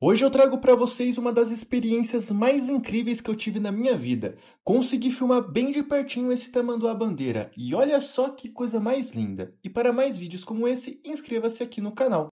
Hoje eu trago para vocês uma das experiências mais incríveis que eu tive na minha vida. Consegui filmar bem de pertinho esse tamanduá bandeira e olha só que coisa mais linda. E para mais vídeos como esse, inscreva-se aqui no canal.